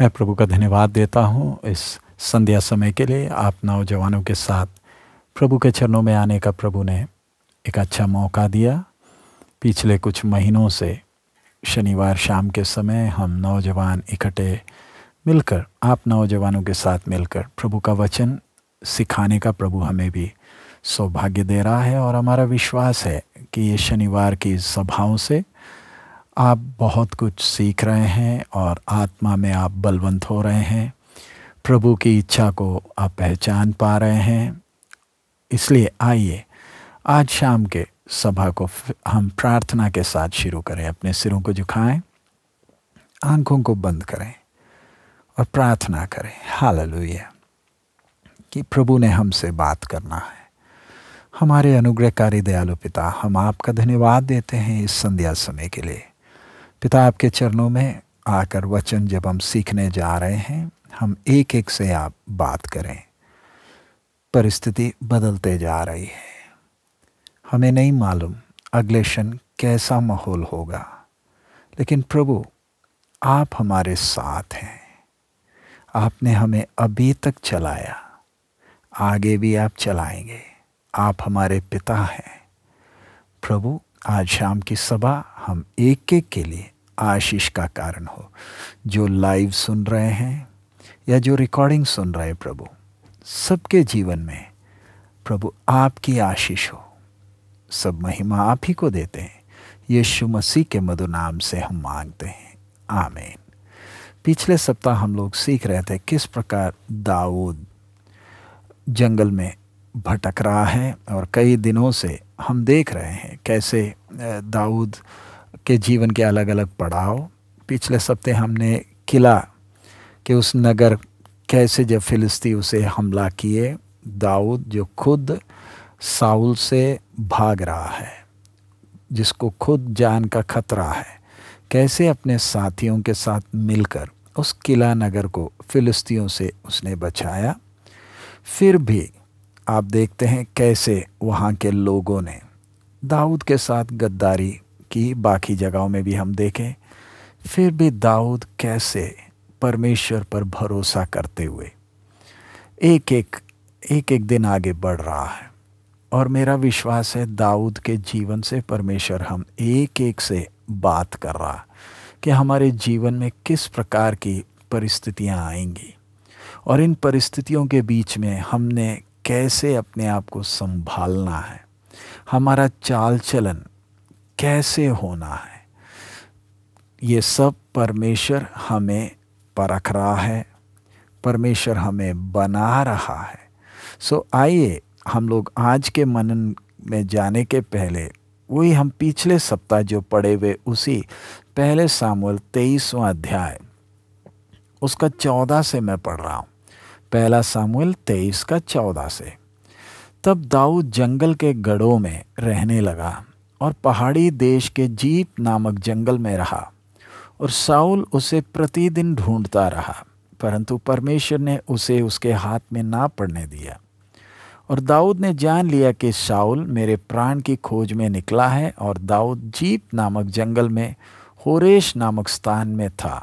मैं प्रभु का धन्यवाद देता हूँ इस संध्या समय के लिए आप नौजवानों के साथ प्रभु के चरणों में आने का प्रभु ने एक अच्छा मौका दिया पिछले कुछ महीनों से शनिवार शाम के समय हम नौजवान इकट्ठे मिलकर आप नौजवानों के साथ मिलकर प्रभु का वचन सिखाने का प्रभु हमें भी सौभाग्य दे रहा है और हमारा विश्वास है कि ये शनिवार की सभाओं से आप बहुत कुछ सीख रहे हैं और आत्मा में आप बलवंत हो रहे हैं प्रभु की इच्छा को आप पहचान पा रहे हैं इसलिए आइए आज शाम के सभा को हम प्रार्थना के साथ शुरू करें अपने सिरों को झुकाएं आंखों को बंद करें और प्रार्थना करें हालेलुया कि प्रभु ने हमसे बात करना है हमारे अनुग्रहकारी दयालु पिता हम आपका धन्यवाद देते हैं इस संध्या समय के लिए पिता आपके चरणों में आकर वचन जब हम सीखने जा रहे हैं हम एक एक से आप बात करें परिस्थिति बदलते जा रही है हमें नहीं मालूम अगले क्षण कैसा माहौल होगा लेकिन प्रभु आप हमारे साथ हैं आपने हमें अभी तक चलाया आगे भी आप चलाएंगे आप हमारे पिता हैं प्रभु आज शाम की सभा हम एक एक के लिए आशीष का कारण हो जो लाइव सुन रहे हैं या जो रिकॉर्डिंग सुन रहे हैं प्रभु सबके जीवन में प्रभु आपकी आशीष हो सब महिमा आप ही को देते हैं यीशु मसीह के मधु नाम से हम मांगते हैं आमेन पिछले सप्ताह हम लोग सीख रहे थे किस प्रकार दाऊद जंगल में भटक रहा है और कई दिनों से हम देख रहे हैं कैसे दाऊद के जीवन के अलग अलग पड़ाव पिछले सप्ते हमने किला के उस नगर कैसे जब फिलिस्ती उसे हमला किए दाऊद जो खुद साउल से भाग रहा है जिसको खुद जान का खतरा है कैसे अपने साथियों के साथ मिलकर उस किला नगर को फिलिस्तियों से उसने बचाया फिर भी आप देखते हैं कैसे वहाँ के लोगों ने दाऊद के साथ गद्दारी कि बाकी जगहों में भी हम देखें फिर भी दाऊद कैसे परमेश्वर पर भरोसा करते हुए एक एक एक एक दिन आगे बढ़ रहा है और मेरा विश्वास है दाऊद के जीवन से परमेश्वर हम एक एक से बात कर रहा कि हमारे जीवन में किस प्रकार की परिस्थितियां आएंगी और इन परिस्थितियों के बीच में हमने कैसे अपने आप को संभालना है हमारा चाल चलन कैसे होना है ये सब परमेश्वर हमें परख रहा है परमेश्वर हमें बना रहा है सो आइए हम लोग आज के मनन में जाने के पहले वही हम पिछले सप्ताह जो पढ़े हुए उसी पहले सामूल तेईसवा अध्याय उसका चौदह से मैं पढ़ रहा हूँ पहला सामूल तेईस का चौदह से तब दाऊद जंगल के गढ़ों में रहने लगा और पहाड़ी देश के जीप नामक जंगल में रहा और साउल उसे प्रतिदिन ढूंढता रहा परंतु परमेश्वर ने उसे उसके हाथ में ना पड़ने दिया और दाऊद ने जान लिया कि साउल मेरे प्राण की खोज में निकला है और दाऊद जीप नामक जंगल में होरेश नामक स्थान में था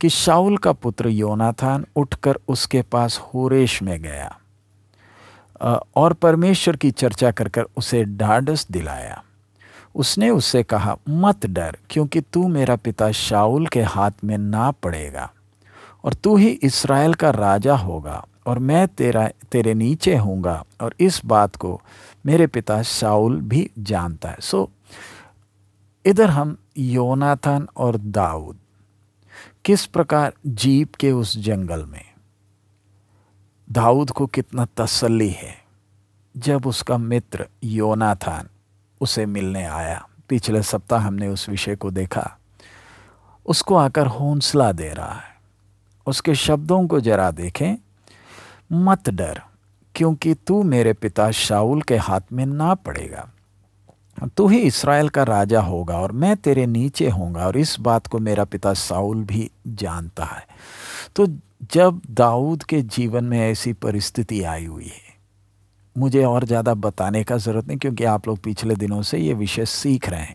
कि शाउल का पुत्र योनाथान उठकर उसके पास होरेश में गया और परमेश्वर की चर्चा कर कर उसे ढाढ़स दिलाया उसने उससे कहा मत डर क्योंकि तू मेरा पिता शाउल के हाथ में ना पड़ेगा और तू ही इसराइल का राजा होगा और मैं तेरा तेरे नीचे होऊंगा और इस बात को मेरे पिता शाउल भी जानता है सो इधर हम योनाथन और दाऊद किस प्रकार जीप के उस जंगल में दाऊद को कितना तसल्ली है जब उसका मित्र योनाथान उसे मिलने आया पिछले सप्ताह हमने उस विषय को देखा उसको आकर हौसला दे रहा है उसके शब्दों को जरा देखें मत डर क्योंकि तू मेरे पिता शाउल के हाथ में ना पड़ेगा तू ही इसराइल का राजा होगा और मैं तेरे नीचे होगा और इस बात को मेरा पिता साउल भी जानता है तो जब दाऊद के जीवन में ऐसी परिस्थिति आई हुई है मुझे और ज़्यादा बताने का ज़रूरत नहीं क्योंकि आप लोग पिछले दिनों से ये विषय सीख रहे हैं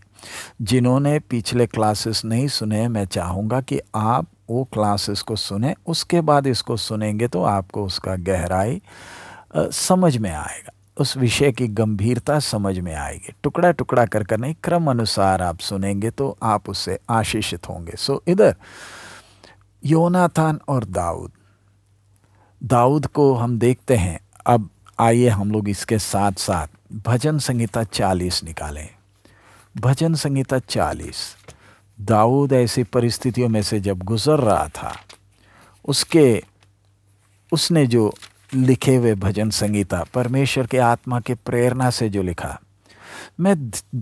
जिन्होंने पिछले क्लासेस नहीं सुने मैं चाहूँगा कि आप वो क्लासेस को सुने उसके बाद इसको सुनेंगे तो आपको उसका गहराई समझ में आएगा उस विषय की गंभीरता समझ में आएगी टुकड़ा टुकड़ा कर कर नहीं क्रम अनुसार आप सुनेंगे तो आप उससे आशीषित होंगे सो इधर योनाथान और दाऊद दाऊद को हम देखते हैं अब आइए हम लोग इसके साथ साथ भजन संहिता चालीस निकालें भजन संहिता चालीस दाऊद ऐसी परिस्थितियों में से जब गुज़र रहा था उसके उसने जो लिखे हुए भजन संगीता परमेश्वर के आत्मा के प्रेरणा से जो लिखा मैं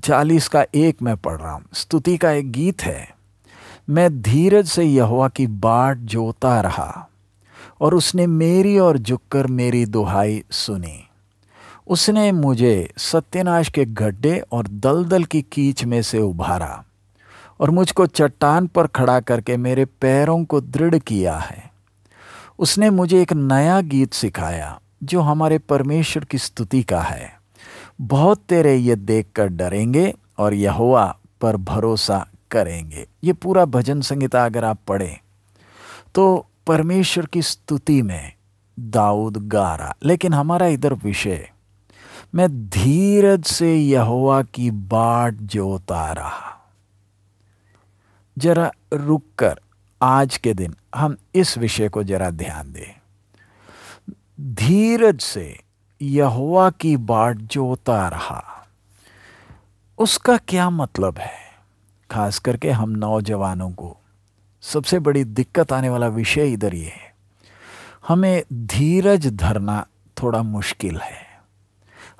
चालीस का एक मैं पढ़ रहा हूँ स्तुति का एक गीत है मैं धीरज से यहोवा की बाट जोता रहा और उसने मेरी और झुककर मेरी दुहाई सुनी उसने मुझे सत्यनाश के गड्ढे और दलदल की कीच में से उभारा और मुझको चट्टान पर खड़ा करके मेरे पैरों को दृढ़ किया है उसने मुझे एक नया गीत सिखाया जो हमारे परमेश्वर की स्तुति का है बहुत तेरे ये देखकर डरेंगे और यहोवा पर भरोसा करेंगे ये पूरा भजन संहिता अगर आप पढ़ें तो परमेश्वर की स्तुति में दाऊद गा रहा लेकिन हमारा इधर विषय मैं धीरज से यहोवा की बाट जोता रहा जरा रुक कर आज के दिन हम इस विषय को जरा ध्यान दें धीरज से यहोवा की बाट जोता रहा उसका क्या मतलब है खास करके हम नौजवानों को सबसे बड़ी दिक्कत आने वाला विषय इधर ये है हमें धीरज धरना थोड़ा मुश्किल है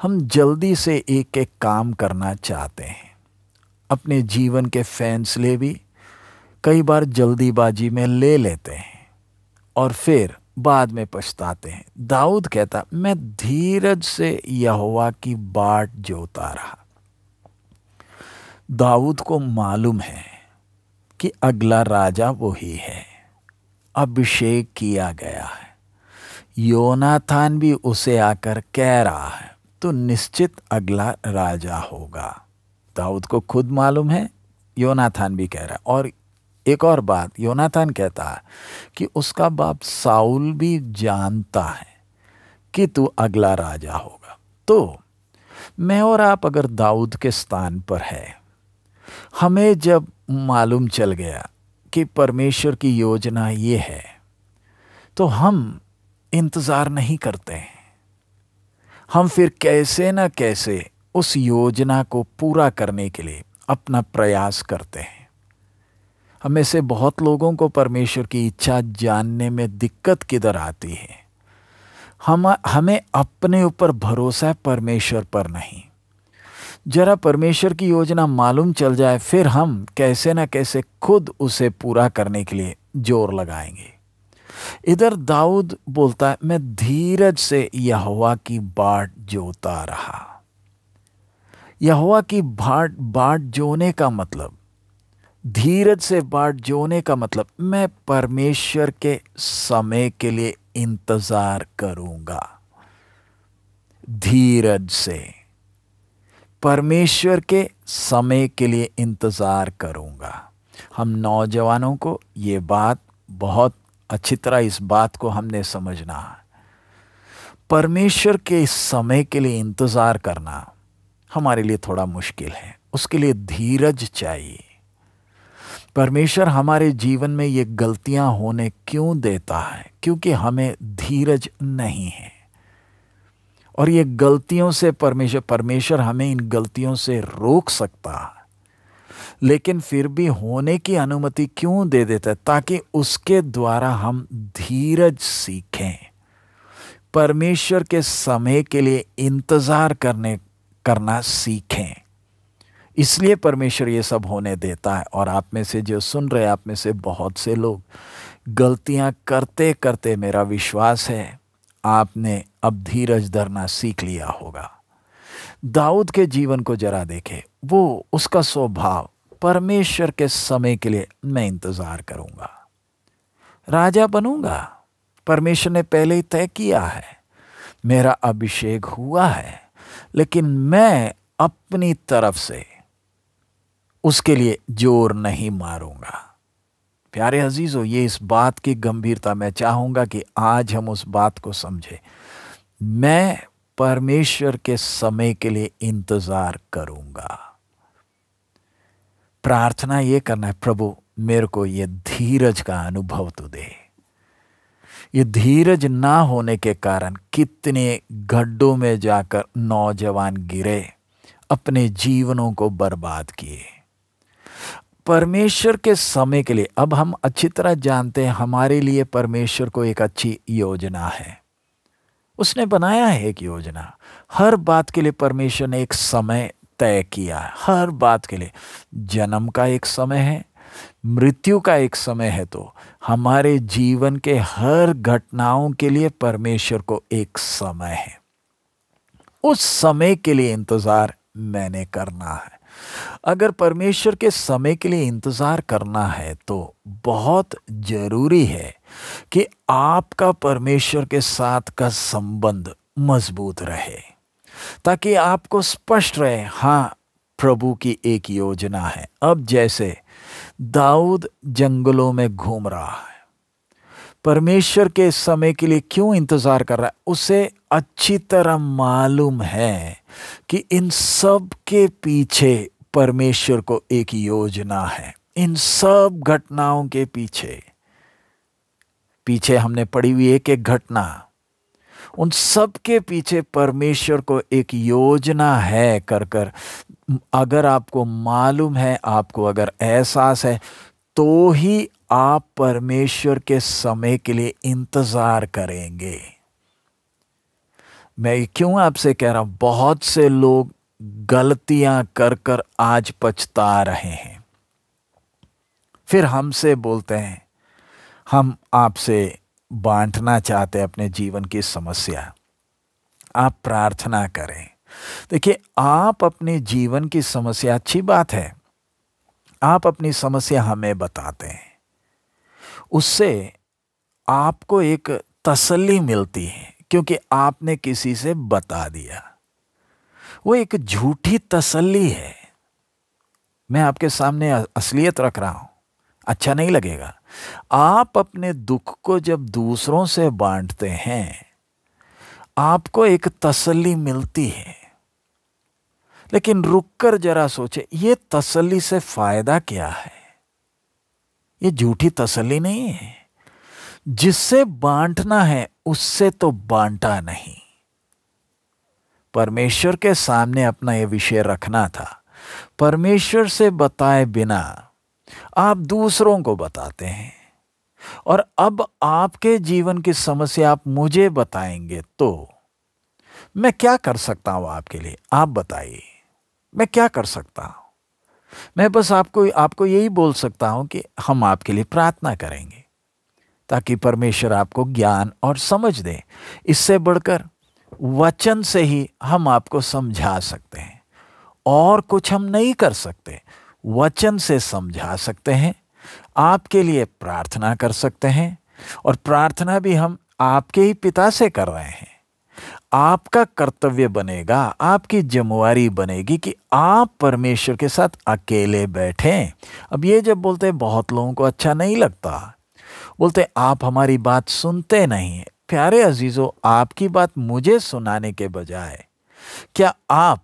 हम जल्दी से एक एक काम करना चाहते हैं अपने जीवन के फैसले भी कई बार जल्दीबाजी में ले लेते हैं और फिर बाद में पछताते हैं दाऊद कहता मैं धीरज से यहोवा की बाट जोता रहा दाऊद को मालूम है कि अगला राजा वही है अभिषेक किया गया है योनाथान भी उसे आकर कह रहा है तो निश्चित अगला राजा होगा दाऊद को खुद मालूम है योनाथान भी कह रहा है और एक और बात योनाथान कहता है कि उसका बाप साउल भी जानता है कि तू अगला राजा होगा तो मैं और आप अगर दाऊद के स्थान पर है हमें जब मालूम चल गया कि परमेश्वर की योजना ये है तो हम इंतज़ार नहीं करते हैं हम फिर कैसे ना कैसे उस योजना को पूरा करने के लिए अपना प्रयास करते हैं हमें से बहुत लोगों को परमेश्वर की इच्छा जानने में दिक्कत किधर आती है हम हमें अपने ऊपर भरोसा है परमेश्वर पर नहीं जरा परमेश्वर की योजना मालूम चल जाए फिर हम कैसे ना कैसे खुद उसे पूरा करने के लिए जोर लगाएंगे इधर दाऊद बोलता है मैं धीरज से यहवा की बाट जोता रहा यहवा की बाट बाट जोने का मतलब धीरज से बाट जोने का मतलब मैं परमेश्वर के समय के लिए इंतजार करूंगा धीरज से परमेश्वर के समय के लिए इंतज़ार करूँगा हम नौजवानों को ये बात बहुत अच्छी तरह इस बात को हमने समझना परमेश्वर के समय के लिए इंतज़ार करना हमारे लिए थोड़ा मुश्किल है उसके लिए धीरज चाहिए परमेश्वर हमारे जीवन में ये गलतियाँ होने क्यों देता है क्योंकि हमें धीरज नहीं है और ये गलतियों से परमेश्वर परमेश्वर हमें इन गलतियों से रोक सकता है लेकिन फिर भी होने की अनुमति क्यों दे देता है ताकि उसके द्वारा हम धीरज सीखें परमेश्वर के समय के लिए इंतज़ार करने करना सीखें इसलिए परमेश्वर ये सब होने देता है और आप में से जो सुन रहे आप में से बहुत से लोग गलतियां करते करते मेरा विश्वास है आपने अब धीरज धरना सीख लिया होगा दाऊद के जीवन को जरा देखे वो उसका स्वभाव परमेश्वर के समय के लिए मैं इंतज़ार करूंगा राजा बनूंगा परमेश्वर ने पहले ही तय किया है मेरा अभिषेक हुआ है लेकिन मैं अपनी तरफ से उसके लिए जोर नहीं मारूंगा प्यारे अजीज़ों ये इस बात की गंभीरता मैं चाहूँगा कि आज हम उस बात को समझें मैं परमेश्वर के समय के लिए इंतज़ार करूँगा प्रार्थना ये करना है प्रभु मेरे को ये धीरज का अनुभव तो दे ये धीरज ना होने के कारण कितने गड्ढों में जाकर नौजवान गिरे अपने जीवनों को बर्बाद किए परमेश्वर के समय के लिए अब हम अच्छी तरह जानते हैं हमारे लिए परमेश्वर को एक अच्छी योजना है उसने बनाया है एक योजना हर बात के लिए परमेश्वर ने एक समय तय किया है हर बात के लिए जन्म का एक समय है मृत्यु का एक समय है तो हमारे जीवन के हर घटनाओं के लिए परमेश्वर को एक समय है उस समय के लिए इंतज़ार मैंने करना है अगर परमेश्वर के समय के लिए इंतज़ार करना है तो बहुत ज़रूरी है कि आपका परमेश्वर के साथ का संबंध मजबूत रहे ताकि आपको स्पष्ट रहे हाँ प्रभु की एक योजना है अब जैसे दाऊद जंगलों में घूम रहा है परमेश्वर के समय के लिए क्यों इंतज़ार कर रहा है उसे अच्छी तरह मालूम है कि इन सब के पीछे परमेश्वर को एक योजना है इन सब घटनाओं के पीछे पीछे हमने पढ़ी हुई एक एक घटना उन सब के पीछे परमेश्वर को एक योजना है कर कर अगर आपको मालूम है आपको अगर एहसास है तो ही आप परमेश्वर के समय के लिए इंतज़ार करेंगे मैं क्यों आपसे कह रहा हूं बहुत से लोग गलतियां कर कर आज पछता रहे हैं फिर हमसे बोलते हैं हम आपसे बांटना चाहते हैं अपने जीवन की समस्या आप प्रार्थना करें देखिए आप अपने जीवन की समस्या अच्छी बात है आप अपनी समस्या हमें बताते हैं उससे आपको एक तसल्ली मिलती है क्योंकि आपने किसी से बता दिया वो एक झूठी तसल्ली है मैं आपके सामने असलियत रख रहा हूं अच्छा नहीं लगेगा आप अपने दुख को जब दूसरों से बांटते हैं आपको एक तसल्ली मिलती है लेकिन रुककर जरा सोचे ये तसल्ली से फायदा क्या है ये झूठी तसल्ली नहीं है जिससे बांटना है उससे तो बांटा नहीं परमेश्वर के सामने अपना यह विषय रखना था परमेश्वर से बताए बिना आप दूसरों को बताते हैं और अब आपके जीवन की समस्या आप मुझे बताएंगे तो मैं क्या कर सकता हूं आपके लिए आप बताइए मैं क्या कर सकता हूं मैं बस आपको आपको यही बोल सकता हूं कि हम आपके लिए प्रार्थना करेंगे ताकि परमेश्वर आपको ज्ञान और समझ दे इससे बढ़कर वचन से ही हम आपको समझा सकते हैं और कुछ हम नहीं कर सकते वचन से समझा सकते हैं आपके लिए प्रार्थना कर सकते हैं और प्रार्थना भी हम आपके ही पिता से कर रहे हैं आपका कर्तव्य बनेगा आपकी जिम्मेवारी बनेगी कि आप परमेश्वर के साथ अकेले बैठें अब ये जब बोलते हैं बहुत लोगों को अच्छा नहीं लगता बोलते आप हमारी बात सुनते नहीं प्यारे अजीज़ों आपकी बात मुझे सुनाने के बजाय क्या आप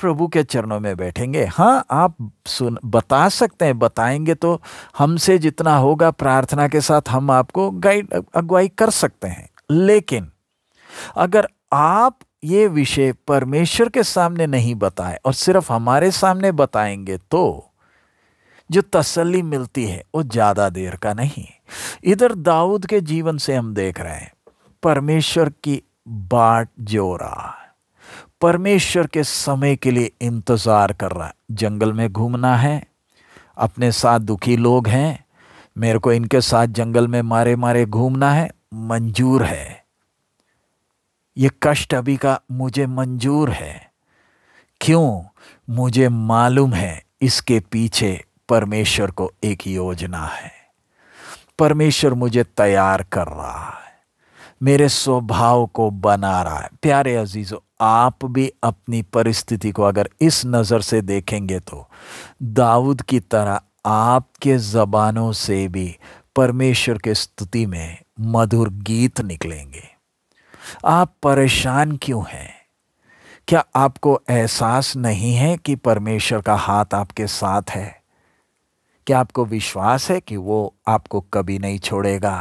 प्रभु के चरणों में बैठेंगे हाँ आप सुन बता सकते हैं बताएंगे तो हमसे जितना होगा प्रार्थना के साथ हम आपको गाइड अगुवाई कर सकते हैं लेकिन अगर आप ये विषय परमेश्वर के सामने नहीं बताएं और सिर्फ हमारे सामने बताएंगे तो जो तसल्ली मिलती है वो ज़्यादा देर का नहीं है इधर दाऊद के जीवन से हम देख रहे हैं परमेश्वर की बाट जो रहा परमेश्वर के समय के लिए इंतज़ार कर रहा है जंगल में घूमना है अपने साथ दुखी लोग हैं मेरे को इनके साथ जंगल में मारे मारे घूमना है मंजूर है ये कष्ट अभी का मुझे मंजूर है क्यों मुझे मालूम है इसके पीछे परमेश्वर को एक योजना है परमेश्वर मुझे तैयार कर रहा है मेरे स्वभाव को बना रहा है प्यारे अजीजो आप भी अपनी परिस्थिति को अगर इस नज़र से देखेंगे तो दाऊद की तरह आपके ज़बानों से भी परमेश्वर के स्तुति में मधुर गीत निकलेंगे आप परेशान क्यों हैं क्या आपको एहसास नहीं है कि परमेश्वर का हाथ आपके साथ है क्या आपको विश्वास है कि वो आपको कभी नहीं छोड़ेगा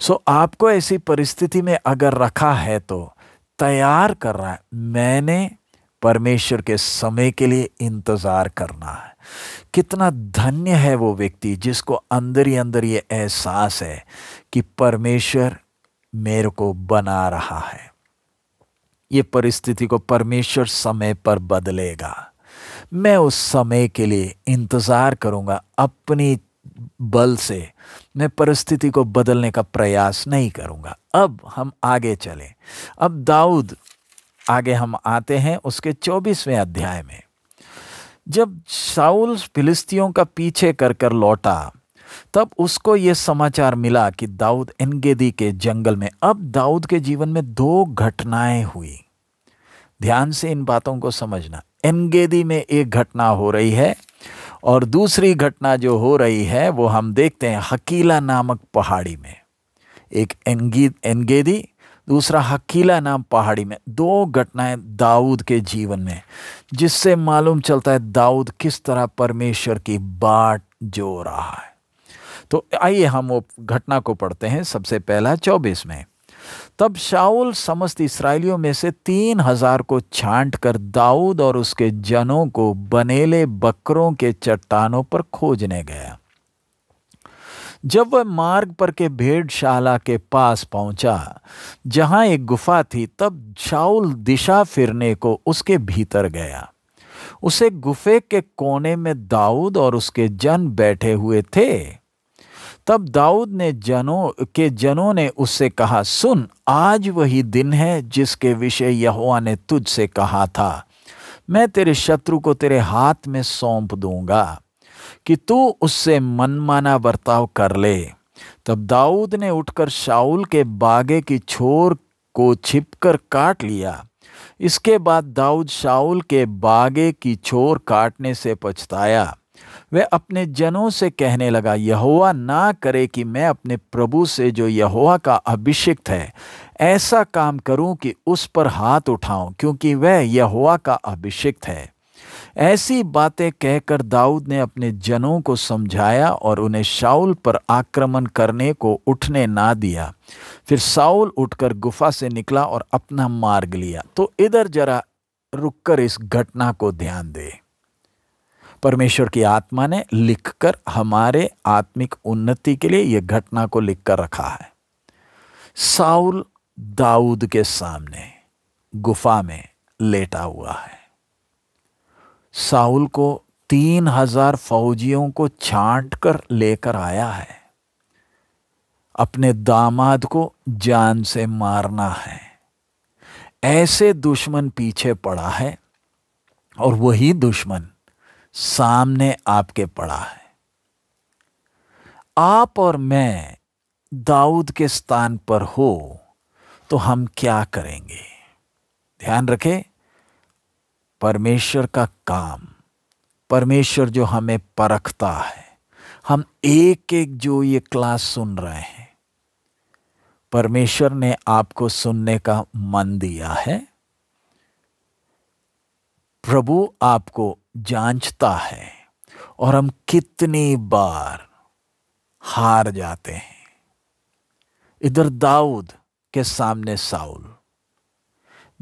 सो so, आपको ऐसी परिस्थिति में अगर रखा है तो तैयार कर रहा है मैंने परमेश्वर के समय के लिए इंतज़ार करना है कितना धन्य है वो व्यक्ति जिसको अंदर ही अंदर ये एहसास है कि परमेश्वर मेरे को बना रहा है ये परिस्थिति को परमेश्वर समय पर बदलेगा मैं उस समय के लिए इंतज़ार करूँगा अपनी बल से मैं परिस्थिति को बदलने का प्रयास नहीं करूँगा अब हम आगे चलें अब दाऊद आगे हम आते हैं उसके चौबीसवें अध्याय में जब साउल फिलिस्तियों का पीछे कर कर लौटा तब उसको ये समाचार मिला कि दाऊद एनगेदी के जंगल में अब दाऊद के जीवन में दो घटनाएं हुई ध्यान से इन बातों को समझना एमगेदी में एक घटना हो रही है और दूसरी घटना जो हो रही है वो हम देखते हैं हकीला नामक पहाड़ी में एक एनगी एनगेदी दूसरा हकीला नाम पहाड़ी में दो घटनाएं दाऊद के जीवन में जिससे मालूम चलता है दाऊद किस तरह परमेश्वर की बाट जो रहा है तो आइए हम वो घटना को पढ़ते हैं सबसे पहला चौबीस में तब शाउल समस्त इसराइलियों में से तीन हजार को छांट कर दाऊद और उसके जनों को बनेले बकरों के चट्टानों पर खोजने गया जब वह मार्ग पर के भेड़शाला के पास पहुंचा जहां एक गुफा थी तब शाउल दिशा फिरने को उसके भीतर गया उसे गुफे के कोने में दाऊद और उसके जन बैठे हुए थे तब दाऊद ने जनों के जनों ने उससे कहा सुन आज वही दिन है जिसके विषय यहुआ ने तुझसे कहा था मैं तेरे शत्रु को तेरे हाथ में सौंप दूंगा कि तू उससे मनमाना बर्ताव कर ले तब दाऊद ने उठकर शाऊल के बागे की छोर को छिपकर काट लिया इसके बाद दाऊद शाऊल के बागे की छोर काटने से पछताया वह अपने जनों से कहने लगा यहोवा ना करे कि मैं अपने प्रभु से जो यहोवा का अभिषिक्त है ऐसा काम करूं कि उस पर हाथ उठाऊं क्योंकि वह यहोवा का अभिषिक्त है ऐसी बातें कहकर दाऊद ने अपने जनों को समझाया और उन्हें शाउल पर आक्रमण करने को उठने ना दिया फिर साउल उठकर गुफा से निकला और अपना मार्ग लिया तो इधर जरा रुककर इस घटना को ध्यान दें परमेश्वर की आत्मा ने लिखकर हमारे आत्मिक उन्नति के लिए यह घटना को लिखकर रखा है साउल दाऊद के सामने गुफा में लेटा हुआ है साउल को तीन हजार फौजियों को छांट कर लेकर आया है अपने दामाद को जान से मारना है ऐसे दुश्मन पीछे पड़ा है और वही दुश्मन सामने आपके पड़ा है आप और मैं दाऊद के स्थान पर हो तो हम क्या करेंगे ध्यान रखें परमेश्वर का काम परमेश्वर जो हमें परखता है हम एक एक जो ये क्लास सुन रहे हैं परमेश्वर ने आपको सुनने का मन दिया है प्रभु आपको जांचता है और हम कितनी बार हार जाते हैं इधर दाऊद के सामने साउल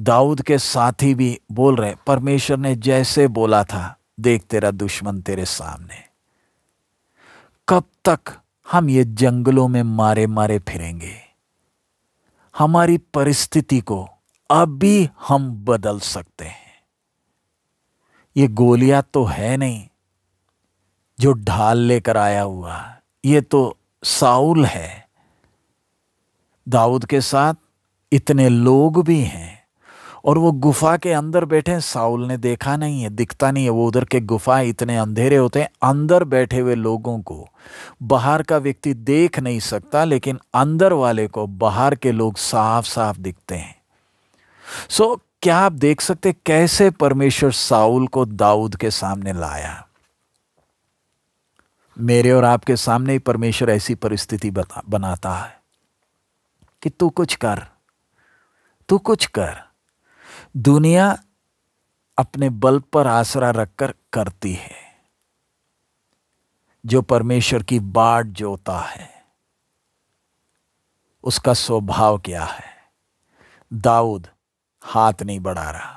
दाऊद के साथी भी बोल रहे परमेश्वर ने जैसे बोला था देख तेरा दुश्मन तेरे सामने कब तक हम ये जंगलों में मारे मारे फिरेंगे हमारी परिस्थिति को अभी हम बदल सकते हैं ये गोलियां तो है नहीं जो ढाल लेकर आया हुआ ये तो साउल है दाऊद के साथ इतने लोग भी हैं और वो गुफा के अंदर बैठे साउल ने देखा नहीं है दिखता नहीं है वो उधर के गुफा इतने अंधेरे होते हैं अंदर बैठे हुए लोगों को बाहर का व्यक्ति देख नहीं सकता लेकिन अंदर वाले को बाहर के लोग साफ साफ दिखते हैं सो so, क्या आप देख सकते कैसे परमेश्वर साउल को दाऊद के सामने लाया मेरे और आपके सामने ही परमेश्वर ऐसी परिस्थिति बनाता है कि तू कुछ कर तू कुछ कर दुनिया अपने बल पर आसरा रखकर करती है जो परमेश्वर की बाट जोता है उसका स्वभाव क्या है दाऊद हाथ नहीं बढ़ा रहा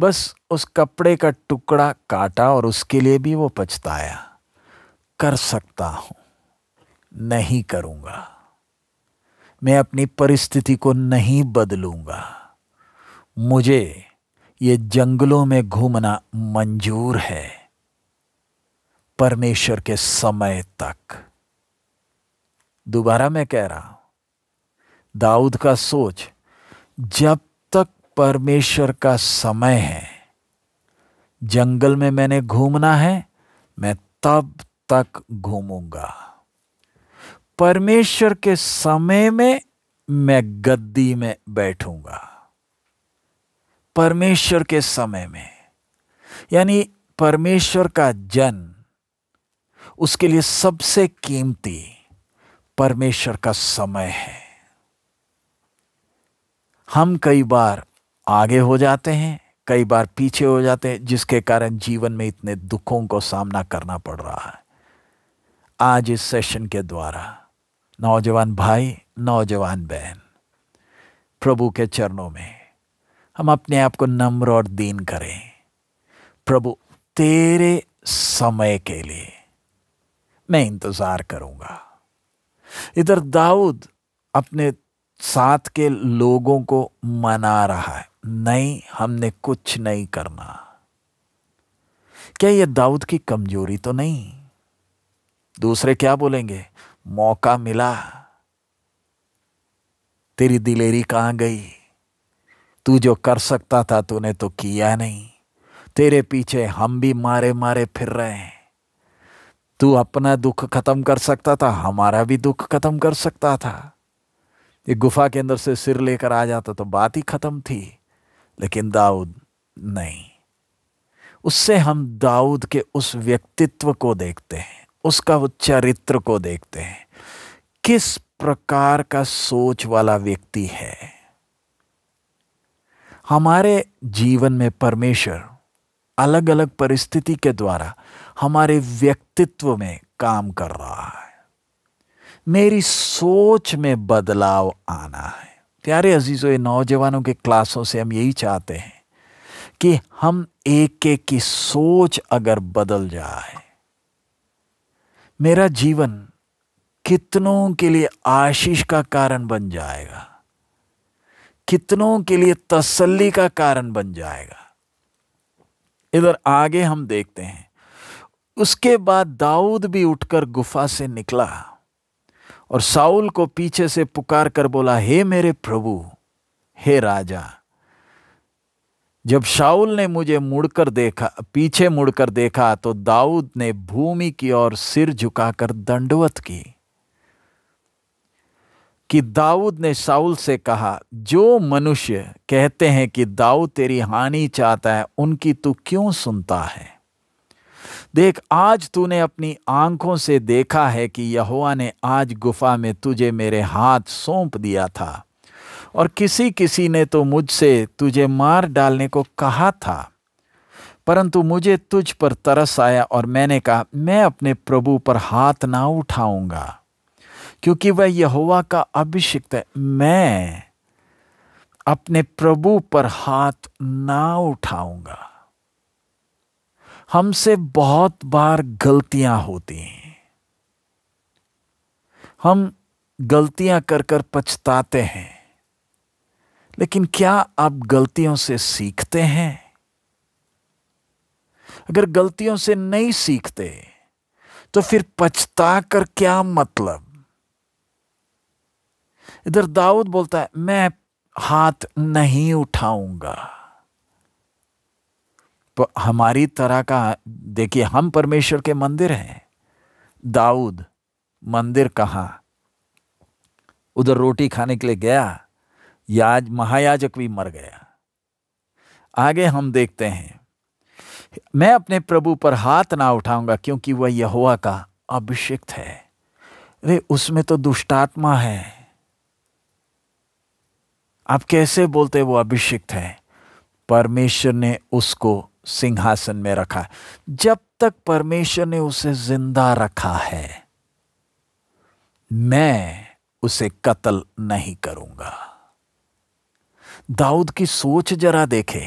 बस उस कपड़े का टुकड़ा काटा और उसके लिए भी वो पछताया कर सकता हूं नहीं करूंगा मैं अपनी परिस्थिति को नहीं बदलूंगा मुझे ये जंगलों में घूमना मंजूर है परमेश्वर के समय तक दोबारा मैं कह रहा हूं दाऊद का सोच जब तक परमेश्वर का समय है जंगल में मैंने घूमना है मैं तब तक घूमूंगा परमेश्वर के समय में मैं गद्दी में बैठूंगा परमेश्वर के समय में यानी परमेश्वर का जन उसके लिए सबसे कीमती परमेश्वर का समय है हम कई बार आगे हो जाते हैं कई बार पीछे हो जाते हैं जिसके कारण जीवन में इतने दुखों को सामना करना पड़ रहा है आज इस सेशन के द्वारा नौजवान भाई नौजवान बहन प्रभु के चरणों में हम अपने आप को नम्र और दीन करें प्रभु तेरे समय के लिए मैं इंतजार करूंगा इधर दाऊद अपने साथ के लोगों को मना रहा है नहीं हमने कुछ नहीं करना क्या यह दाऊद की कमजोरी तो नहीं दूसरे क्या बोलेंगे मौका मिला तेरी दिलेरी कहां गई तू जो कर सकता था तूने तो किया नहीं तेरे पीछे हम भी मारे मारे फिर रहे हैं तू अपना दुख खत्म कर सकता था हमारा भी दुख खत्म कर सकता था एक गुफा के अंदर से सिर लेकर आ जाता तो बात ही ख़त्म थी लेकिन दाऊद नहीं उससे हम दाऊद के उस व्यक्तित्व को देखते हैं उसका वो चरित्र को देखते हैं किस प्रकार का सोच वाला व्यक्ति है हमारे जीवन में परमेश्वर अलग अलग परिस्थिति के द्वारा हमारे व्यक्तित्व में काम कर रहा है मेरी सोच में बदलाव आना है प्यारे अजीज़ों ये नौजवानों के क्लासों से हम यही चाहते हैं कि हम एक एक की सोच अगर बदल जाए मेरा जीवन कितनों के लिए आशीष का कारण बन जाएगा कितनों के लिए तसल्ली का कारण बन जाएगा इधर आगे हम देखते हैं उसके बाद दाऊद भी उठकर गुफा से निकला और साउल को पीछे से पुकार कर बोला हे मेरे प्रभु हे राजा जब शाउल ने मुझे मुड़कर देखा पीछे मुड़कर देखा तो दाऊद ने भूमि की ओर सिर झुकाकर दंडवत की कि दाऊद ने शाउल से कहा जो मनुष्य कहते हैं कि दाऊद तेरी हानि चाहता है उनकी तू क्यों सुनता है देख आज तूने अपनी आंखों से देखा है कि यहोवा ने आज गुफा में तुझे मेरे हाथ सौंप दिया था और किसी किसी ने तो मुझसे तुझे मार डालने को कहा था परंतु मुझे तुझ पर तरस आया और मैंने कहा मैं अपने प्रभु पर हाथ ना उठाऊंगा क्योंकि वह यहोवा का अभिषिक्त है मैं अपने प्रभु पर हाथ ना उठाऊंगा हमसे बहुत बार गलतियां होती हैं हम गलतियां कर कर पछताते हैं लेकिन क्या आप गलतियों से सीखते हैं अगर गलतियों से नहीं सीखते तो फिर पछता कर क्या मतलब इधर दाऊद बोलता है मैं हाथ नहीं उठाऊंगा हमारी तरह का देखिए हम परमेश्वर के मंदिर हैं दाऊद मंदिर कहाँ उधर रोटी खाने के लिए गया याज महायाजक भी मर गया आगे हम देखते हैं मैं अपने प्रभु पर हाथ ना उठाऊंगा क्योंकि वह यहोवा का अभिषिक्त है अरे उसमें तो दुष्टात्मा है आप कैसे बोलते वो अभिषिक्त है परमेश्वर ने उसको सिंहासन में रखा है जब तक परमेश्वर ने उसे जिंदा रखा है मैं उसे कत्ल नहीं करूंगा दाऊद की सोच जरा देखे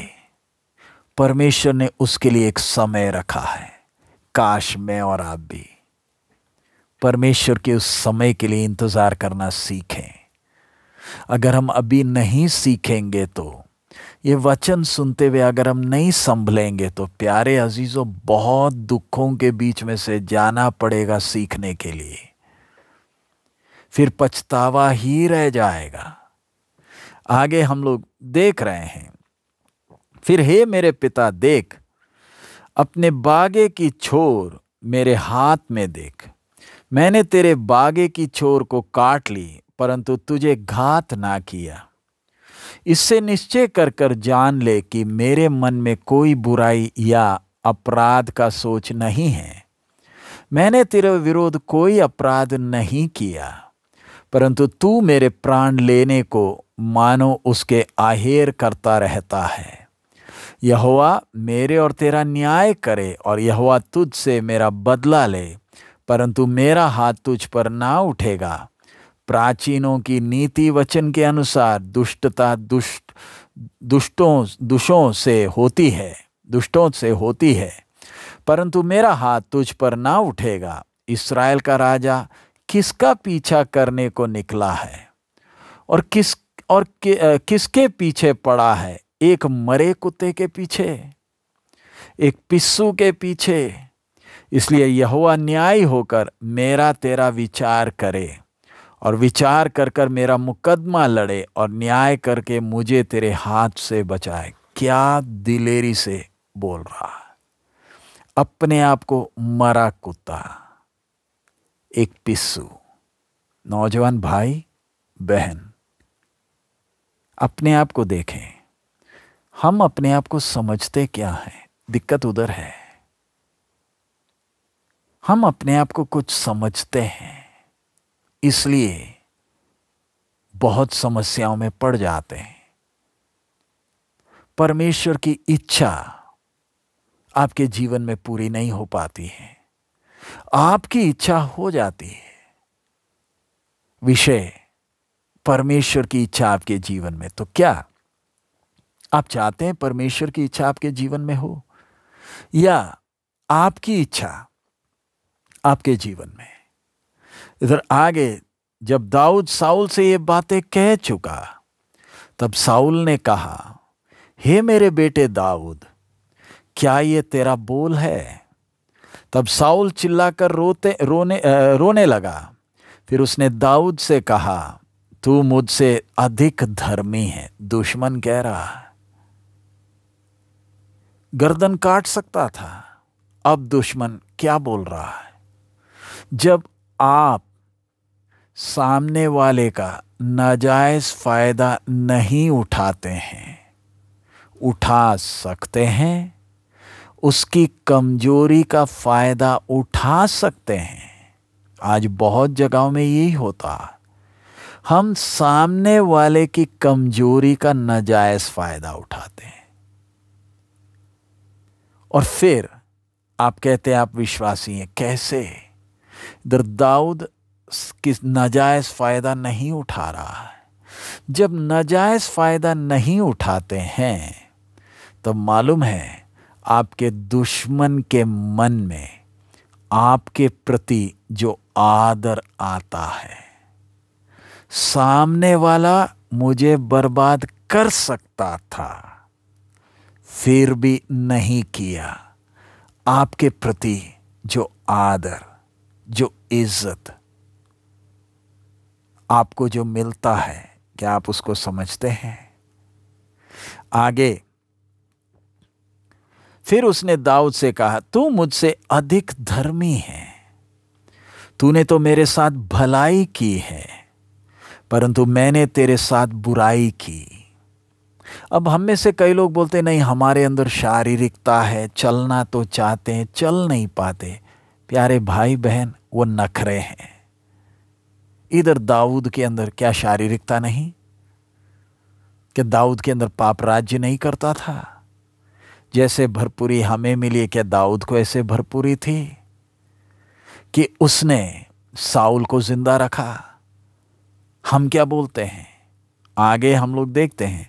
परमेश्वर ने उसके लिए एक समय रखा है काश मैं और आप भी परमेश्वर के उस समय के लिए इंतजार करना सीखें अगर हम अभी नहीं सीखेंगे तो ये वचन सुनते हुए अगर हम नहीं संभलेंगे तो प्यारे अजीज़ों बहुत दुखों के बीच में से जाना पड़ेगा सीखने के लिए फिर पछतावा ही रह जाएगा आगे हम लोग देख रहे हैं फिर हे मेरे पिता देख अपने बागे की छोर मेरे हाथ में देख मैंने तेरे बागे की छोर को काट ली परंतु तुझे घात ना किया इससे निश्चय कर कर जान ले कि मेरे मन में कोई बुराई या अपराध का सोच नहीं है मैंने तेरे विरोध कोई अपराध नहीं किया परंतु तू मेरे प्राण लेने को मानो उसके आहेर करता रहता है यहोवा मेरे और तेरा न्याय करे और यहोवा तुझ से मेरा बदला ले परंतु मेरा हाथ तुझ पर ना उठेगा प्राचीनों की नीति वचन के अनुसार दुष्टता दुष्ट दुष्टों दुषों से होती है दुष्टों से होती है परंतु मेरा हाथ तुझ पर ना उठेगा इसराइल का राजा किसका पीछा करने को निकला है और किस और कि, किसके पीछे पड़ा है एक मरे कुत्ते के पीछे एक पिस्सू के पीछे इसलिए यहुआ न्याय होकर मेरा तेरा विचार करे और विचार कर कर मेरा मुकदमा लड़े और न्याय करके मुझे तेरे हाथ से बचाए क्या दिलेरी से बोल रहा अपने आप को मरा कुत्ता एक पिस्सू नौजवान भाई बहन अपने आप को देखें हम अपने आप को समझते क्या हैं दिक्कत उधर है हम अपने आप को कुछ समझते हैं इसलिए बहुत समस्याओं में पड़ जाते हैं परमेश्वर की इच्छा आपके जीवन में पूरी नहीं हो पाती है आपकी इच्छा हो जाती है विषय परमेश्वर की इच्छा आपके जीवन में तो क्या आप चाहते हैं परमेश्वर की इच्छा आपके जीवन में हो या आपकी इच्छा आपके जीवन में इधर आगे जब दाऊद साउल से ये बातें कह चुका तब साउल ने कहा हे मेरे बेटे दाऊद क्या ये तेरा बोल है तब साउल चिल्लाकर रोते रोने रोने लगा फिर उसने दाऊद से कहा तू मुझसे अधिक धर्मी है दुश्मन कह रहा गर्दन काट सकता था अब दुश्मन क्या बोल रहा है जब आप सामने वाले का नाजायज़ फ़ायदा नहीं उठाते हैं उठा सकते हैं उसकी कमजोरी का फ़ायदा उठा सकते हैं आज बहुत जगहों में यही होता हम सामने वाले की कमजोरी का नाजायज फायदा उठाते हैं और फिर आप कहते हैं आप विश्वासी हैं कैसे इधर दाऊद किस नाजायज़ फ़ायदा नहीं उठा रहा है जब नाजायज़ फ़ायदा नहीं उठाते हैं तो मालूम है आपके दुश्मन के मन में आपके प्रति जो आदर आता है सामने वाला मुझे बर्बाद कर सकता था फिर भी नहीं किया आपके प्रति जो आदर जो इज्जत आपको जो मिलता है क्या आप उसको समझते हैं आगे फिर उसने दाऊद से कहा तू मुझसे अधिक धर्मी है तूने तो मेरे साथ भलाई की है परंतु मैंने तेरे साथ बुराई की अब हम में से कई लोग बोलते नहीं हमारे अंदर शारीरिकता है चलना तो चाहते हैं चल नहीं पाते प्यारे भाई बहन वो नखरे हैं इधर दाऊद के अंदर क्या शारीरिकता नहीं क्या दाऊद के अंदर पाप राज्य नहीं करता था जैसे भरपूरी हमें मिली क्या दाऊद को ऐसे भरपूरी थी कि उसने साउल को जिंदा रखा हम क्या बोलते हैं आगे हम लोग देखते हैं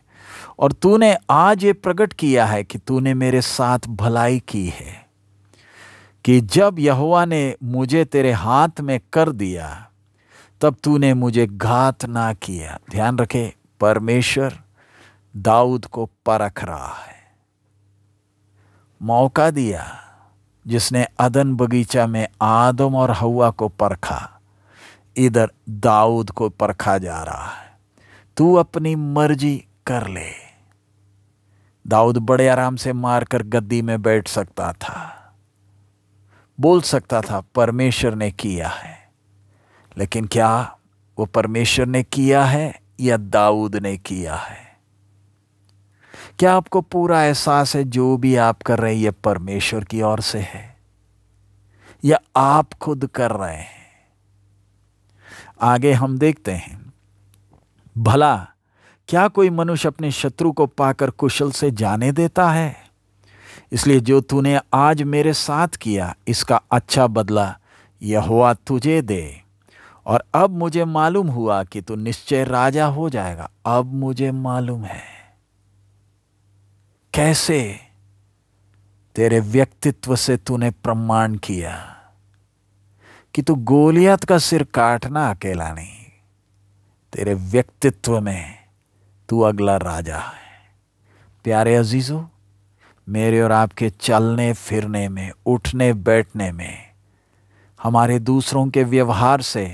और तूने आज ये प्रकट किया है कि तूने मेरे साथ भलाई की है कि जब यहुआ ने मुझे तेरे हाथ में कर दिया तब तूने मुझे घात ना किया ध्यान रखे परमेश्वर दाऊद को परख रहा है मौका दिया जिसने अदन बगीचा में आदम और हवा को परखा इधर दाऊद को परखा जा रहा है तू अपनी मर्जी कर ले दाऊद बड़े आराम से मारकर गद्दी में बैठ सकता था बोल सकता था परमेश्वर ने किया है लेकिन क्या वो परमेश्वर ने किया है या दाऊद ने किया है क्या आपको पूरा एहसास है जो भी आप कर रहे हैं ये परमेश्वर की ओर से है या आप खुद कर रहे हैं आगे हम देखते हैं भला क्या कोई मनुष्य अपने शत्रु को पाकर कुशल से जाने देता है इसलिए जो तूने आज मेरे साथ किया इसका अच्छा बदला यह हुआ तुझे दे और अब मुझे मालूम हुआ कि तू निश्चय राजा हो जाएगा अब मुझे मालूम है कैसे तेरे व्यक्तित्व से तूने प्रमाण किया कि तू गोलियत का सिर काटना अकेला नहीं तेरे व्यक्तित्व में तू अगला राजा है प्यारे अजीजो मेरे और आपके चलने फिरने में उठने बैठने में हमारे दूसरों के व्यवहार से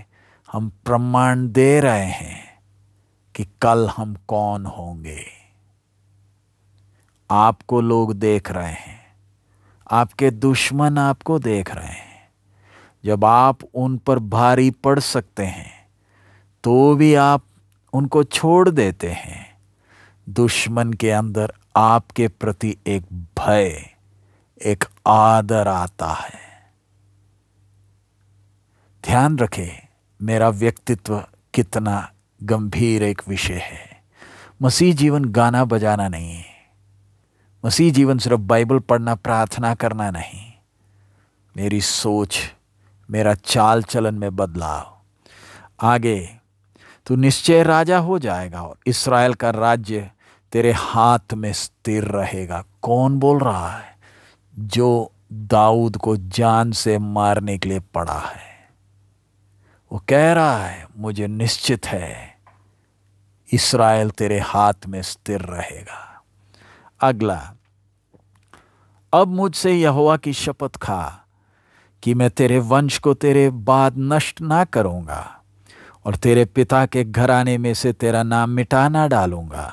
हम प्रमाण दे रहे हैं कि कल हम कौन होंगे आपको लोग देख रहे हैं आपके दुश्मन आपको देख रहे हैं जब आप उन पर भारी पड़ सकते हैं तो भी आप उनको छोड़ देते हैं दुश्मन के अंदर आपके प्रति एक भय एक आदर आता है ध्यान रखें मेरा व्यक्तित्व कितना गंभीर एक विषय है मसीह जीवन गाना बजाना नहीं है मसीह जीवन सिर्फ बाइबल पढ़ना प्रार्थना करना नहीं मेरी सोच मेरा चाल चलन में बदलाव आगे तू निश्चय राजा हो जाएगा और इसराइल का राज्य तेरे हाथ में स्थिर रहेगा कौन बोल रहा है जो दाऊद को जान से मारने के लिए पड़ा है वो कह रहा है मुझे निश्चित है इसराइल तेरे हाथ में स्थिर रहेगा अगला अब मुझसे यहोवा की शपथ खा कि मैं तेरे वंश को तेरे बाद नष्ट ना करूंगा और तेरे पिता के घराने में से तेरा नाम मिटा ना डालूंगा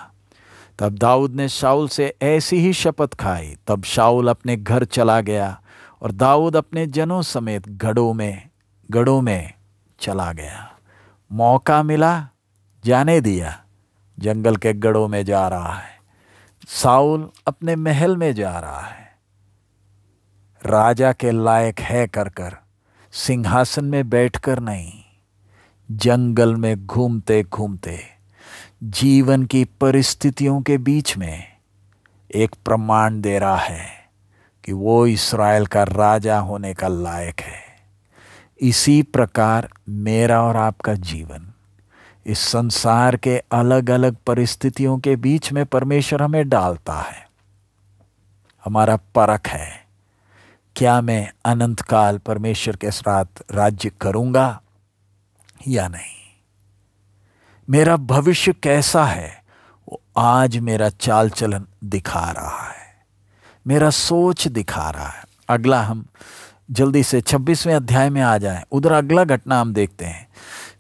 तब दाऊद ने शाउल से ऐसी ही शपथ खाई तब शाउल अपने घर चला गया और दाऊद अपने जनों समेत घड़ों में गढ़ों में चला गया मौका मिला जाने दिया जंगल के गढ़ों में जा रहा है साउल अपने महल में जा रहा है राजा के लायक है कर कर सिंहासन में बैठकर नहीं जंगल में घूमते घूमते जीवन की परिस्थितियों के बीच में एक प्रमाण दे रहा है कि वो इसराइल का राजा होने का लायक है इसी प्रकार मेरा और आपका जीवन इस संसार के अलग अलग परिस्थितियों के बीच में परमेश्वर हमें डालता है हमारा परख है क्या मैं अनंत काल परमेश्वर के साथ राज्य करूंगा या नहीं मेरा भविष्य कैसा है वो आज मेरा चाल चलन दिखा रहा है मेरा सोच दिखा रहा है अगला हम जल्दी से 26वें अध्याय में आ जाएं उधर अगला घटना हम देखते हैं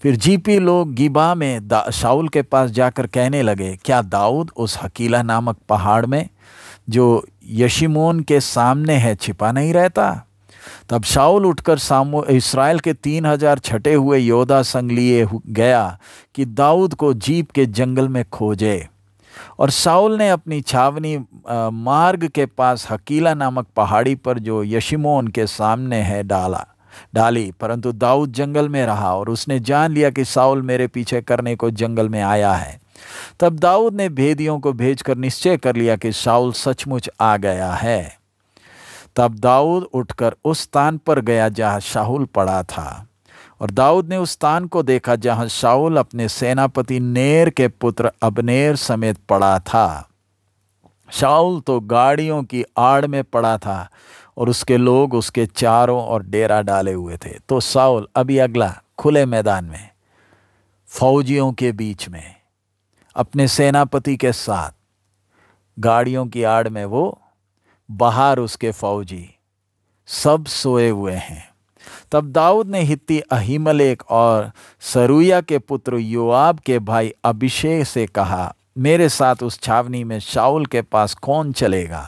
फिर जीपी लोग गिबा में शाउल के पास जाकर कहने लगे क्या दाऊद उस हकीला नामक पहाड़ में जो यशिमोन के सामने है छिपा नहीं रहता तब शाउल उठकर सामो इसराइल के तीन हजार छठे हुए योद्धा संग लिए गया कि दाऊद को जीप के जंगल में खोजे और साउल ने अपनी छावनी मार्ग के पास हकीला नामक पहाड़ी पर जो यशिमोन के सामने है डाला डाली परंतु दाऊद जंगल में रहा और उसने जान लिया कि साउल मेरे पीछे करने को जंगल में आया है तब दाऊद ने भेदियों को भेजकर निश्चय कर लिया कि साउल सचमुच आ गया है तब दाऊद उठकर उस स्थान पर गया जहां शाहुल पड़ा था और दाऊद ने उस स्थान को देखा जहां शाउल अपने सेनापति नेर के पुत्र अबनेर समेत पड़ा था शाऊल तो गाड़ियों की आड़ में पड़ा था और उसके लोग उसके चारों और डेरा डाले हुए थे तो शाउल अभी अगला खुले मैदान में फौजियों के बीच में अपने सेनापति के साथ गाड़ियों की आड़ में वो बाहर उसके फौजी सब सोए हुए हैं तब दाऊद ने हित्ती अहिमलेक और सरुया के पुत्र युआब के भाई अभिषेक से कहा मेरे साथ उस छावनी में शाउल के पास कौन चलेगा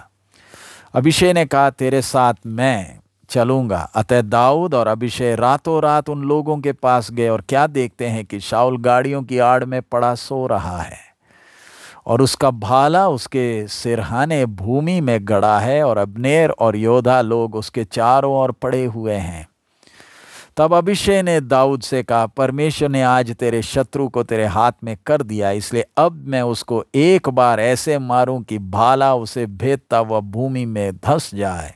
अभिषेक ने कहा तेरे साथ मैं चलूँगा अतः दाऊद और अभिषेक रातों रात उन लोगों के पास गए और क्या देखते हैं कि शाउल गाड़ियों की आड़ में पड़ा सो रहा है और उसका भाला उसके सिरहाने भूमि में गड़ा है और अबनेर और योद्धा लोग उसके चारों ओर पड़े हुए हैं तब अभिषेक ने दाऊद से कहा परमेश्वर ने आज तेरे शत्रु को तेरे हाथ में कर दिया इसलिए अब मैं उसको एक बार ऐसे मारूं कि भाला उसे भेदता हुआ भूमि में धस जाए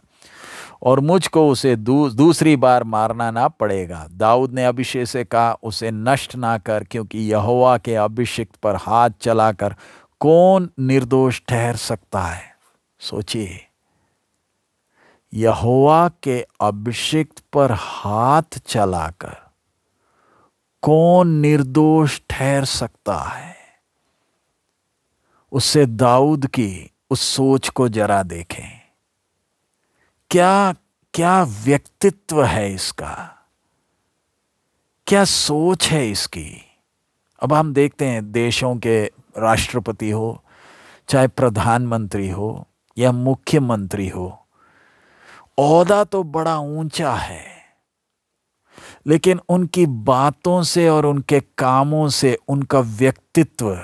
और मुझको उसे दू, दूसरी बार मारना ना पड़ेगा दाऊद ने अभिषेक से कहा उसे नष्ट ना कर क्योंकि यहोवा के अभिषेक पर हाथ चलाकर कौन निर्दोष ठहर सकता है सोचिए यहोवा के अभिषिक्त पर हाथ चलाकर कौन निर्दोष ठहर सकता है उससे दाऊद की उस सोच को जरा देखें क्या क्या व्यक्तित्व है इसका क्या सोच है इसकी अब हम देखते हैं देशों के राष्ट्रपति हो चाहे प्रधानमंत्री हो या मुख्यमंत्री हो औदा तो बड़ा ऊंचा है लेकिन उनकी बातों से और उनके कामों से उनका व्यक्तित्व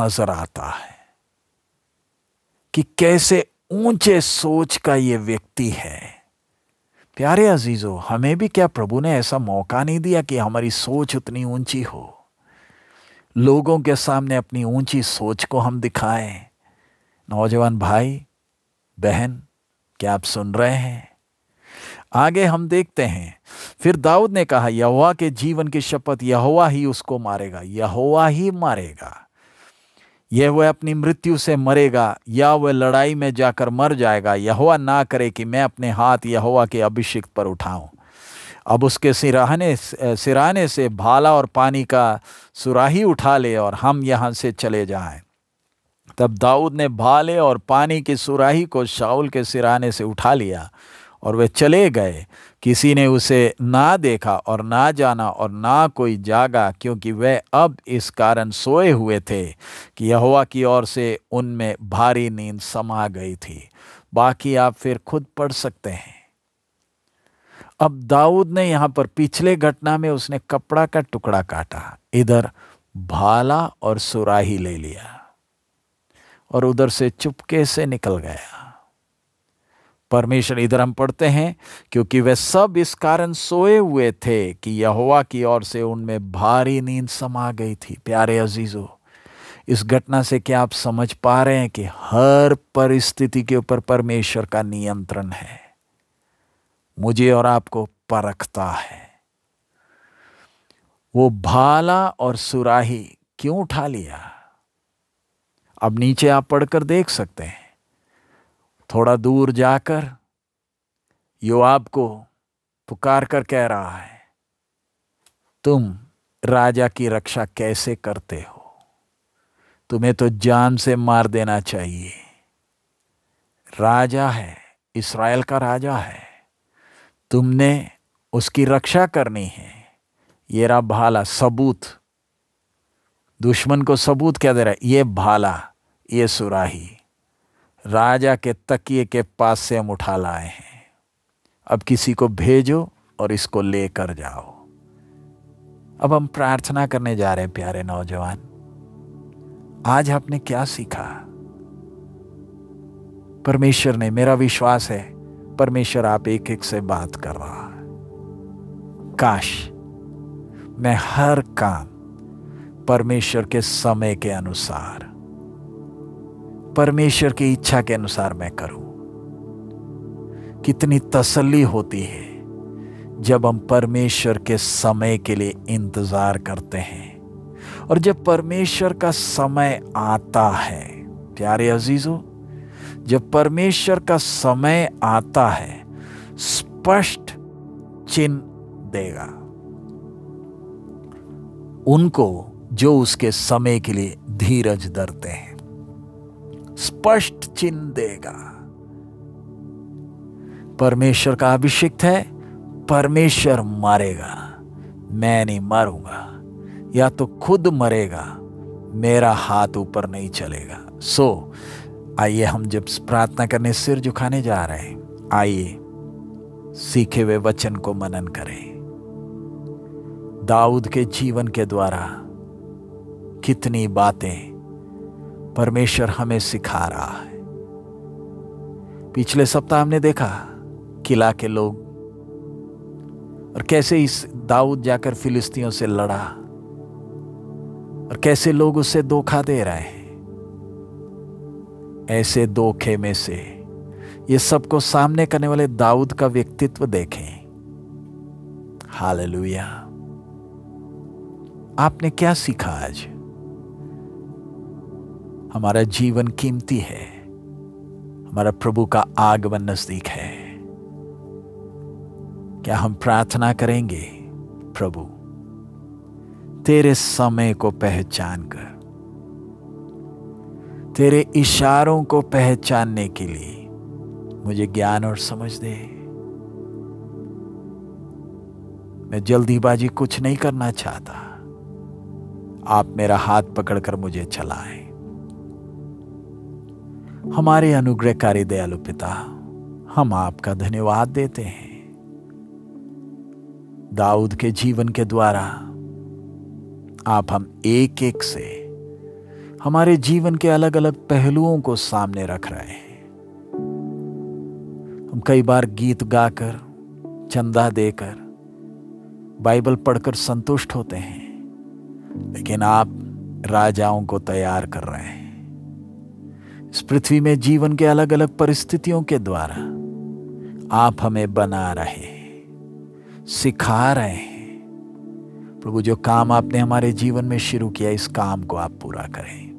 नजर आता है कि कैसे ऊंचे सोच का ये व्यक्ति है प्यारे अजीजों हमें भी क्या प्रभु ने ऐसा मौका नहीं दिया कि हमारी सोच उतनी ऊंची हो लोगों के सामने अपनी ऊंची सोच को हम दिखाएं नौजवान भाई बहन क्या आप सुन रहे हैं आगे हम देखते हैं फिर दाऊद ने कहा यहोवा के जीवन की शपथ यहोवा ही उसको मारेगा यहोवा ही मारेगा यह वह अपनी मृत्यु से मरेगा या वह लड़ाई में जाकर मर जाएगा यहोवा ना करे कि मैं अपने हाथ यहोवा के अभिषेक पर उठाऊं अब उसके सिराहने सिराने से भाला और पानी का सुराही उठा ले और हम यहां से चले जाएं तब दाऊद ने भाले और पानी की सुराही को शाउल के सिराने से उठा लिया और वे चले गए किसी ने उसे ना देखा और ना जाना और ना कोई जागा क्योंकि वह अब इस कारण सोए हुए थे कि यहोवा की ओर से उनमें भारी नींद समा गई थी बाकी आप फिर खुद पढ़ सकते हैं अब दाऊद ने यहाँ पर पिछले घटना में उसने कपड़ा का टुकड़ा काटा इधर भाला और सुराही ले लिया और उधर से चुपके से निकल गया परमेश्वर इधर हम पढ़ते हैं क्योंकि वे सब इस कारण सोए हुए थे कि यहोवा की ओर से उनमें भारी नींद समा गई थी प्यारे अजीजों इस घटना से क्या आप समझ पा रहे हैं कि हर परिस्थिति के ऊपर परमेश्वर का नियंत्रण है मुझे और आपको परखता है वो भाला और सुराही क्यों उठा लिया अब नीचे आप पढ़कर देख सकते हैं थोड़ा दूर जाकर यो आपको पुकार कर कह रहा है तुम राजा की रक्षा कैसे करते हो तुम्हें तो जान से मार देना चाहिए राजा है इसराइल का राजा है तुमने उसकी रक्षा करनी है ये रहा भाला सबूत दुश्मन को सबूत क्या दे रहा है ये भाला ये सुराही राजा के तकिए के पास से हम उठा लाए हैं अब किसी को भेजो और इसको लेकर जाओ अब हम प्रार्थना करने जा रहे हैं प्यारे नौजवान आज आपने क्या सीखा परमेश्वर ने मेरा विश्वास है परमेश्वर आप एक एक से बात कर रहा काश मैं हर काम परमेश्वर के समय के अनुसार परमेश्वर की इच्छा के अनुसार मैं करूं कितनी तसल्ली होती है जब हम परमेश्वर के समय के लिए इंतज़ार करते हैं और जब परमेश्वर का समय आता है प्यारे अजीज़ों जब परमेश्वर का समय आता है स्पष्ट चिन्ह देगा उनको जो उसके समय के लिए धीरज धरते हैं स्पष्ट चिन्ह देगा परमेश्वर का अभिषेक है परमेश्वर मारेगा मैं नहीं मारूंगा या तो खुद मरेगा मेरा हाथ ऊपर नहीं चलेगा सो so, आइए हम जब प्रार्थना करने सिर झुकाने जा रहे हैं आइए सीखे हुए वचन को मनन करें दाऊद के जीवन के द्वारा कितनी बातें परमेश्वर हमें सिखा रहा है पिछले सप्ताह हमने देखा किला के लोग और कैसे इस दाऊद जाकर फिलिस्तियों से लड़ा और कैसे लोग उसे धोखा दे रहे हैं ऐसे धोखे में से ये सबको सामने करने वाले दाऊद का व्यक्तित्व देखें हालेलुया आपने क्या सीखा आज हमारा जीवन कीमती है हमारा प्रभु का आगमन नजदीक है क्या हम प्रार्थना करेंगे प्रभु तेरे समय को पहचान कर तेरे इशारों को पहचानने के लिए मुझे ज्ञान और समझ दे मैं जल्दीबाजी कुछ नहीं करना चाहता आप मेरा हाथ पकड़कर मुझे चलाएं हमारे अनुग्रहकारी दयालु पिता हम आपका धन्यवाद देते हैं दाऊद के जीवन के द्वारा आप हम एक एक से हमारे जीवन के अलग अलग पहलुओं को सामने रख रहे हैं हम कई बार गीत गाकर चंदा देकर बाइबल पढ़कर संतुष्ट होते हैं लेकिन आप राजाओं को तैयार कर रहे हैं इस पृथ्वी में जीवन के अलग अलग परिस्थितियों के द्वारा आप हमें बना रहे सिखा रहे हैं प्रभु जो काम आपने हमारे जीवन में शुरू किया इस काम को आप पूरा करें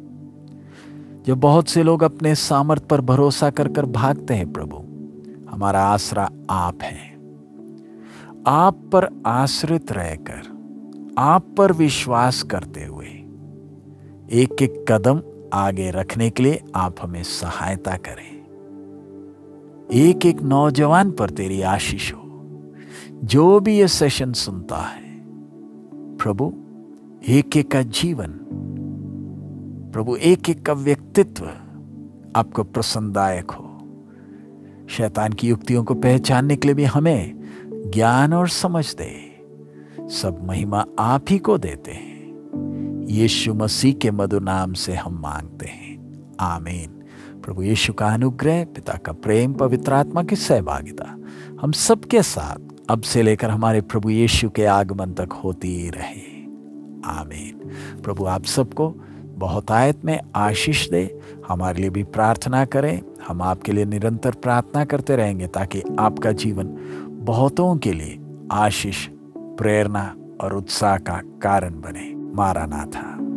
जो बहुत से लोग अपने सामर्थ पर भरोसा कर कर भागते हैं प्रभु हमारा आसरा आप है आप पर आश्रित रहकर आप पर विश्वास करते हुए एक एक कदम आगे रखने के लिए आप हमें सहायता करें एक एक नौजवान पर तेरी आशीष हो जो भी ये सेशन सुनता है प्रभु एक एक का जीवन प्रभु एक एक का व्यक्तित्व आपको प्रसन्नदायक हो शैतान की युक्तियों को पहचानने के लिए भी हमें ज्ञान और समझ दे सब महिमा आप ही को देते हैं यीशु मसीह के मधु नाम से हम मांगते हैं आमीन प्रभु यीशु का अनुग्रह पिता का प्रेम पवित्र आत्मा की सहभागिता हम सबके साथ अब से लेकर हमारे प्रभु यीशु के आगमन तक होती रहे आमीन प्रभु आप सबको बहुत आयत में आशीष दे हमारे लिए भी प्रार्थना करें हम आपके लिए निरंतर प्रार्थना करते रहेंगे ताकि आपका जीवन बहुतों के लिए आशीष प्रेरणा और उत्साह का कारण बने मारा था